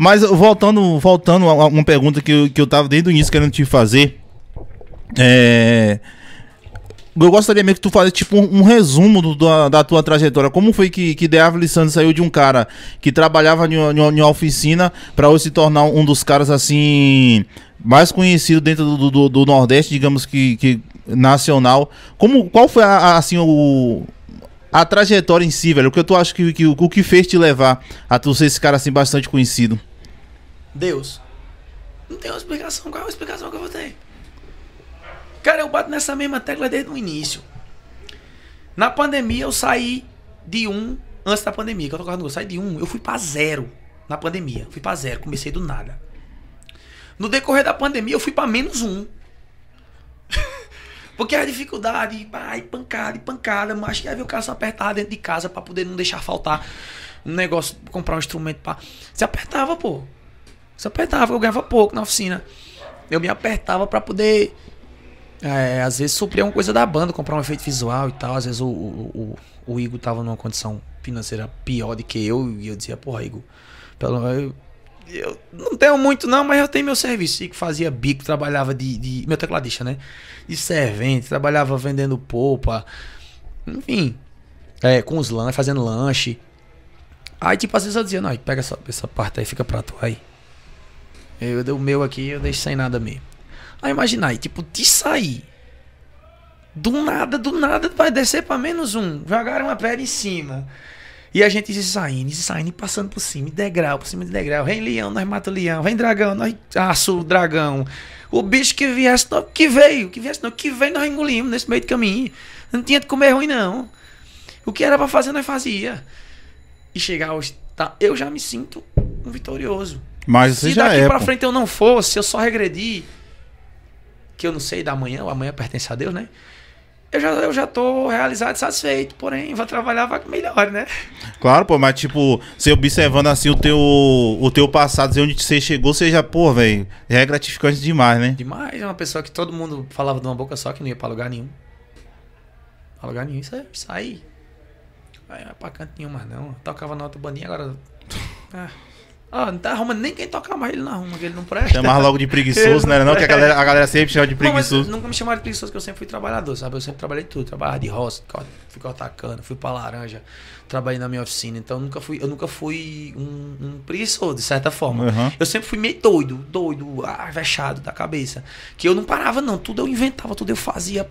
Mas voltando, voltando a uma pergunta que eu, que eu tava desde o início querendo te fazer. É eu gostaria mesmo que tu fizesse tipo um, um resumo do, da, da, tua trajetória. Como foi que, que Deavoli Santos saiu de um cara que trabalhava em uma oficina para hoje se tornar um dos caras assim mais conhecido dentro do, do, do Nordeste, digamos que, que, nacional. Como qual foi a, a, assim o a trajetória em si, velho? O que tu acha que, que o, o que fez te levar a tu ser esse cara assim bastante conhecido? Deus. Não tem uma explicação. Qual é a explicação que eu vou ter? Cara, eu bato nessa mesma tecla desde o início. Na pandemia, eu saí de um antes da pandemia, que eu tô correndo, eu saí de um, eu fui para zero na pandemia. Fui para zero, comecei do nada. No decorrer da pandemia, eu fui para menos um. Porque a dificuldade, ai, pancada e pancada, mas que ver o cara se apertar dentro de casa para poder não deixar faltar um negócio, comprar um instrumento para Se apertava, pô. Se apertava, eu ganhava pouco na oficina. Eu me apertava para poder. É, às vezes suprir alguma coisa da banda, comprar um efeito visual e tal. Às vezes o, o, o, o Igor tava numa condição financeira pior do que eu. E eu dizia, porra, Igor, pelo eu, eu não tenho muito, não, mas eu tenho meu serviço. que fazia bico, trabalhava de, de. Meu tecladista, né? De servente, trabalhava vendendo polpa. Enfim. É, com os lanches, fazendo lanche. Aí, tipo, às vezes eu dizia, não, pega essa, essa parte aí, fica pra tu aí. Eu dei o meu aqui, eu deixo sem nada mesmo. Aí imaginar, tipo, te sair. Do nada, do nada, vai descer para menos um. Jogaram uma pedra em cima. E a gente se saindo, se saindo, passando por cima, degrau, por cima de degrau. Vem leão, nós mata o leão. Vem dragão, nós aço o dragão. O bicho que viesse, não, que veio, que viesse, não, que veio, nós engolimos nesse meio do caminho. Não tinha de comer ruim, não. O que era para fazer, nós fazia. E chegar hoje, tá? Eu já me sinto um vitorioso. Mas Se daqui é, para frente eu não fosse, eu só regredi, que eu não sei da manhã, o amanhã pertence a Deus, né? eu já, eu já tô realizado e satisfeito. Porém, vou trabalhar, vai melhor, né? Claro, pô, mas tipo, você observando assim o teu, o teu passado, onde você chegou, você já, pô, velho, já é gratificante demais, né? Demais, é uma pessoa que todo mundo falava de uma boca só que não ia pra lugar nenhum. Pra lugar nenhum, isso é sair. Aí não é pra canto nenhum mais não. tocava na outra bandinha, agora. Ah. Ah, não tá arrumando nem quem toca mais ele na arruma, que ele não presta. Chamar logo de preguiçoso, né? Não, não, que a é. galera, a galera sempre chama de preguiçoso. Não, nunca me chamaram de preguiçoso, porque eu sempre fui trabalhador, sabe? Eu sempre trabalhei de tudo. Trabalhava de roça, fui cortar cana, fui pra laranja, trabalhei na minha oficina. Então nunca fui, eu nunca fui um, um preguiçoso, de certa forma. Uhum. Eu sempre fui meio doido, doido, ah, vexado da cabeça. Que eu não parava, não. Tudo eu inventava, tudo eu fazia,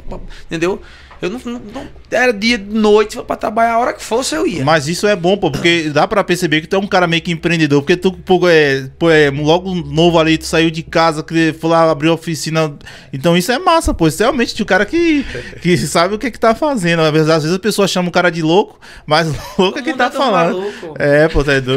entendeu? Eu não, não, não era dia, noite, pra trabalhar a hora que fosse eu ia. Mas isso é bom, pô, porque dá pra perceber que tu é um cara meio que empreendedor, porque tu tu pô, é, pô, é, logo novo ali, tu saiu de casa, foi lá abrir oficina. Então isso é massa, pô. Isso é realmente de um cara que, que sabe o que, é que tá fazendo. Às vezes, às vezes a pessoa chama o cara de louco, mas louco é quem tá falando. Maluco. É, pô, tá doido.